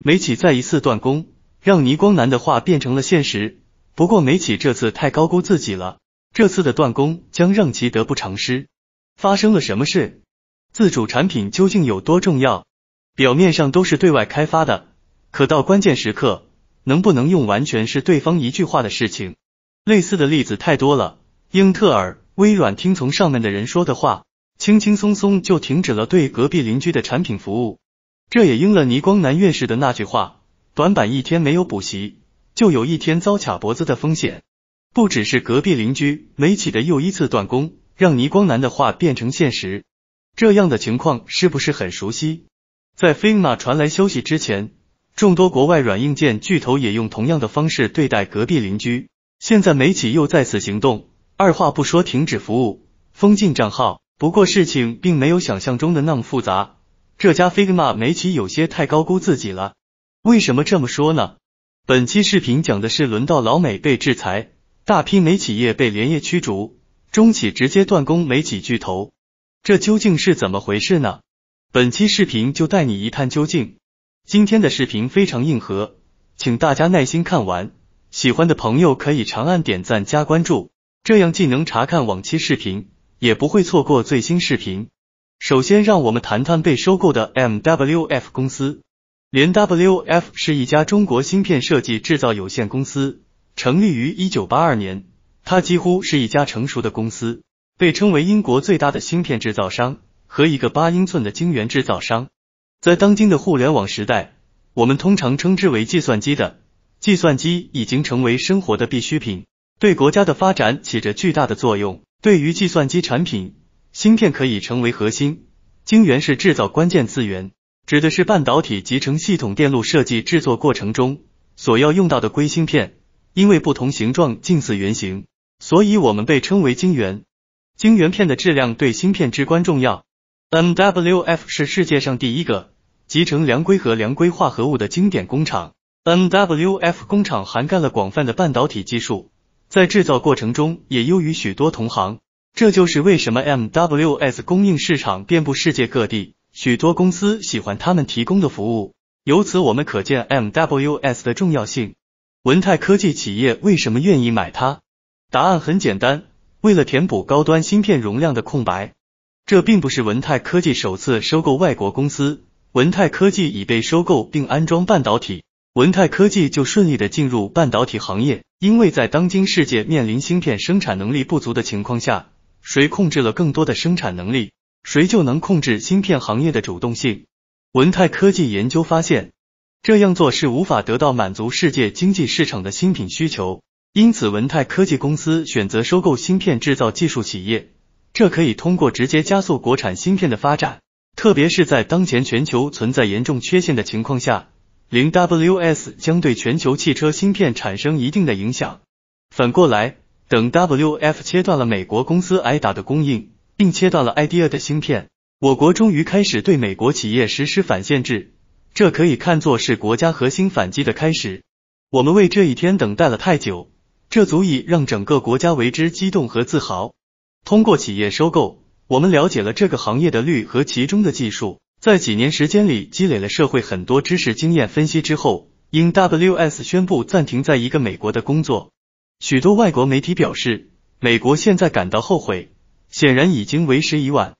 美企再一次断供，让倪光南的话变成了现实。不过美企这次太高估自己了，这次的断供将让其得不偿失。发生了什么事？自主产品究竟有多重要？表面上都是对外开发的，可到关键时刻，能不能用完全是对方一句话的事情。类似的例子太多了，英特尔、微软听从上面的人说的话，轻轻松松就停止了对隔壁邻居的产品服务。这也应了倪光南院士的那句话：“短板一天没有补习，就有一天遭卡脖子的风险。”不只是隔壁邻居美企的又一次断供，让倪光南的话变成现实。这样的情况是不是很熟悉？在飞马传来消息之前，众多国外软硬件巨头也用同样的方式对待隔壁邻居。现在美企又再次行动，二话不说停止服务，封禁账号。不过事情并没有想象中的那么复杂。这家 figma 美企有些太高估自己了。为什么这么说呢？本期视频讲的是轮到老美被制裁，大批美企业被连夜驱逐，中企直接断供美企巨头，这究竟是怎么回事呢？本期视频就带你一探究竟。今天的视频非常硬核，请大家耐心看完。喜欢的朋友可以长按点赞加关注，这样既能查看往期视频，也不会错过最新视频。首先，让我们谈谈被收购的 MWF 公司。联 W F 是一家中国芯片设计制造有限公司，成立于一九八二年。它几乎是一家成熟的公司，被称为英国最大的芯片制造商和一个八英寸的晶圆制造商。在当今的互联网时代，我们通常称之为计算机的计算机已经成为生活的必需品，对国家的发展起着巨大的作用。对于计算机产品。芯片可以成为核心晶圆是制造关键资源，指的是半导体集成系统电路设计制作过程中所要用到的硅芯片。因为不同形状近似圆形，所以我们被称为晶圆。晶圆片的质量对芯片至关重要。NWF 是世界上第一个集成良硅和良硅化合物的经典工厂。NWF 工厂涵盖了广泛的半导体技术，在制造过程中也优于许多同行。这就是为什么 M W S 供应市场遍布世界各地，许多公司喜欢他们提供的服务。由此，我们可见 M W S 的重要性。文泰科技企业为什么愿意买它？答案很简单，为了填补高端芯片容量的空白。这并不是文泰科技首次收购外国公司，文泰科技已被收购并安装半导体，文泰科技就顺利的进入半导体行业。因为在当今世界面临芯片生产能力不足的情况下。谁控制了更多的生产能力，谁就能控制芯片行业的主动性。文泰科技研究发现，这样做是无法得到满足世界经济市场的新品需求。因此，文泰科技公司选择收购芯片制造技术企业，这可以通过直接加速国产芯片的发展，特别是在当前全球存在严重缺陷的情况下，零 WS 将对全球汽车芯片产生一定的影响。反过来。等 W F 切断了美国公司挨打的供应，并切断了 I D A 的芯片，我国终于开始对美国企业实施反限制，这可以看作是国家核心反击的开始。我们为这一天等待了太久，这足以让整个国家为之激动和自豪。通过企业收购，我们了解了这个行业的律和其中的技术，在几年时间里积累了社会很多知识经验。分析之后，因 W S 宣布暂停在一个美国的工作。许多外国媒体表示，美国现在感到后悔，显然已经为时已晚。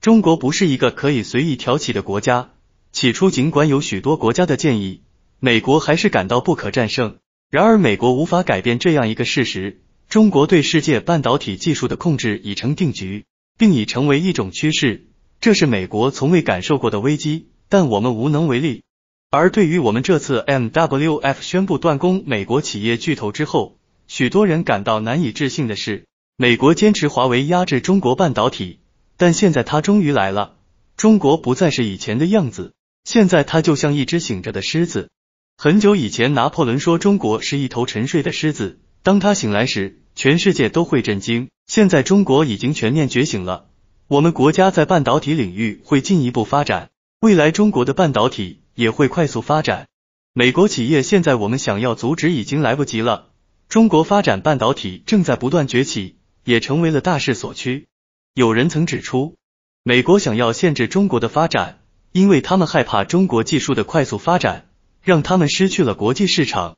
中国不是一个可以随意挑起的国家。起初，尽管有许多国家的建议，美国还是感到不可战胜。然而，美国无法改变这样一个事实：中国对世界半导体技术的控制已成定局，并已成为一种趋势。这是美国从未感受过的危机，但我们无能为力。而对于我们这次 MWF 宣布断供美国企业巨头之后，许多人感到难以置信的是，美国坚持华为压制中国半导体，但现在它终于来了。中国不再是以前的样子，现在它就像一只醒着的狮子。很久以前，拿破仑说中国是一头沉睡的狮子，当他醒来时，全世界都会震惊。现在中国已经全面觉醒了，我们国家在半导体领域会进一步发展，未来中国的半导体也会快速发展。美国企业现在我们想要阻止已经来不及了。中国发展半导体正在不断崛起，也成为了大势所趋。有人曾指出，美国想要限制中国的发展，因为他们害怕中国技术的快速发展让他们失去了国际市场。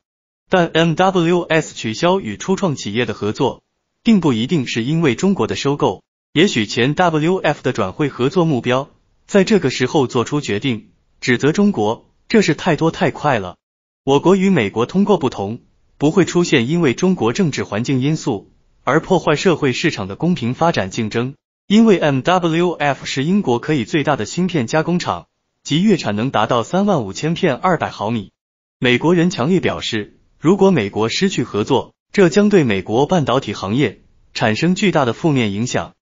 但 MWS 取消与初创企业的合作，并不一定是因为中国的收购。也许前 WF 的转会合作目标在这个时候做出决定，指责中国，这是太多太快了。我国与美国通过不同。不会出现因为中国政治环境因素而破坏社会市场的公平发展竞争。因为 MWF 是英国可以最大的芯片加工厂，及月产能达到三万五千片二百毫米。美国人强烈表示，如果美国失去合作，这将对美国半导体行业产生巨大的负面影响。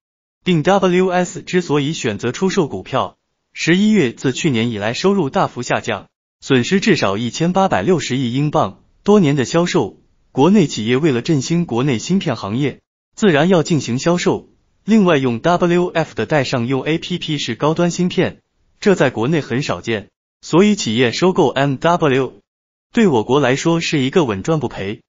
并 WS 之所以选择出售股票，十一月自去年以来收入大幅下降，损失至少一千八百六十亿英镑。多年的销售，国内企业为了振兴国内芯片行业，自然要进行销售。另外，用 W F 的带上用 A P P 是高端芯片，这在国内很少见。所以，企业收购 M W，对我国来说是一个稳赚不赔。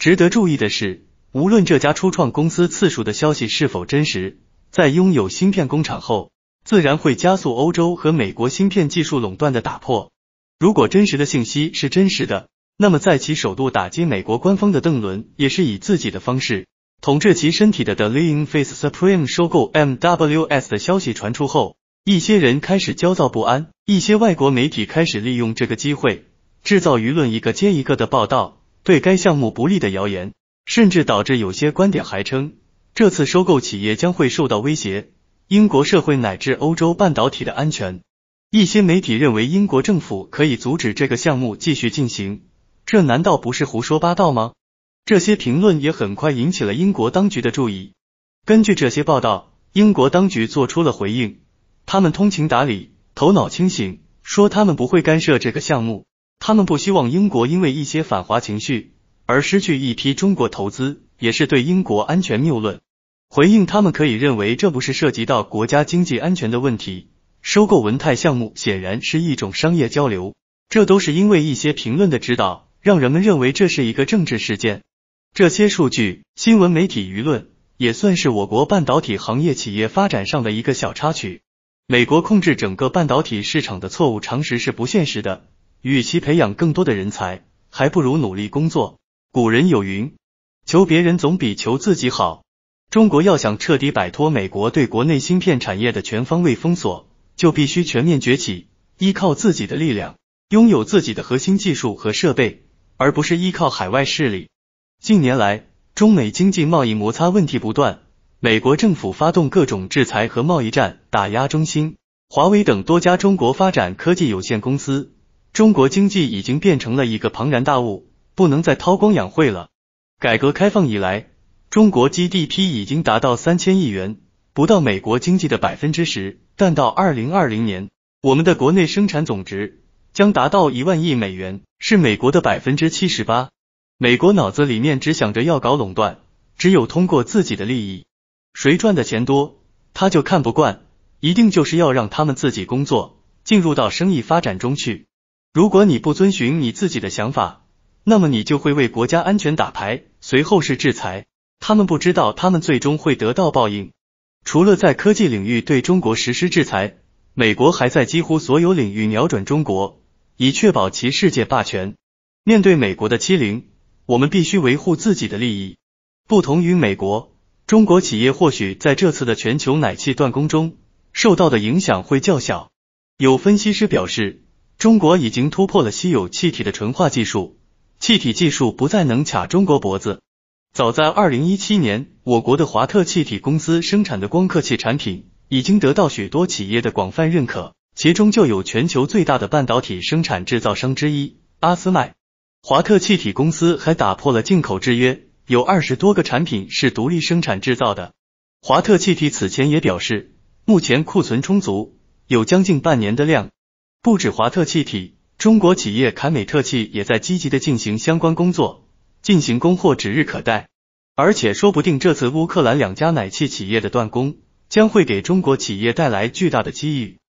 值得注意的是，无论这家初创公司次数的消息是否真实，在拥有芯片工厂后，自然会加速欧洲和美国芯片技术垄断的打破。如果真实的信息是真实的。那么，在其首度打击美国官方的邓伦，也是以自己的方式统治其身体的 The l e a i n g Face Supreme 收购 MWS 的消息传出后，一些人开始焦躁不安，一些外国媒体开始利用这个机会制造舆论，一个接一个的报道对该项目不利的谣言，甚至导致有些观点还称这次收购企业将会受到威胁英国社会乃至欧洲半导体的安全。一些媒体认为英国政府可以阻止这个项目继续进行。这难道不是胡说八道吗？这些评论也很快引起了英国当局的注意。根据这些报道，英国当局做出了回应，他们通情达理、头脑清醒，说他们不会干涉这个项目，他们不希望英国因为一些反华情绪而失去一批中国投资，也是对英国安全谬论回应。他们可以认为这不是涉及到国家经济安全的问题，收购文泰项目显然是一种商业交流，这都是因为一些评论的指导。让人们认为这是一个政治事件。这些数据、新闻、媒体、舆论，也算是我国半导体行业企业发展上的一个小插曲。美国控制整个半导体市场的错误常识是不现实的。与其培养更多的人才，还不如努力工作。古人有云：“求别人总比求自己好。”中国要想彻底摆脱美国对国内芯片产业的全方位封锁，就必须全面崛起，依靠自己的力量，拥有自己的核心技术和设备。而不是依靠海外势力。近年来，中美经济贸易摩擦问题不断，美国政府发动各种制裁和贸易战，打压中兴、华为等多家中国发展科技有限公司。中国经济已经变成了一个庞然大物，不能再韬光养晦了。改革开放以来，中国 GDP 已经达到三千亿元，不到美国经济的百分之十，但到二零二零年，我们的国内生产总值将达到一万亿美元。是美国的百分之七十八。美国脑子里面只想着要搞垄断，只有通过自己的利益，谁赚的钱多，他就看不惯，一定就是要让他们自己工作，进入到生意发展中去。如果你不遵循你自己的想法，那么你就会为国家安全打牌，随后是制裁。他们不知道他们最终会得到报应。除了在科技领域对中国实施制裁，美国还在几乎所有领域瞄准中国。以确保其世界霸权。面对美国的欺凌，我们必须维护自己的利益。不同于美国，中国企业或许在这次的全球奶气断供中受到的影响会较小。有分析师表示，中国已经突破了稀有气体的纯化技术，气体技术不再能卡中国脖子。早在二零一七年，我国的华特气体公司生产的光刻器产品已经得到许多企业的广泛认可。其中就有全球最大的半导体生产制造商之一阿斯麦。华特气体公司还打破了进口制约，有二十多个产品是独立生产制造的。华特气体此前也表示，目前库存充足，有将近半年的量。不止华特气体，中国企业凯美特气也在积极的进行相关工作，进行供货指日可待。而且，说不定这次乌克兰两家奶气企业的断供，将会给中国企业带来巨大的机遇。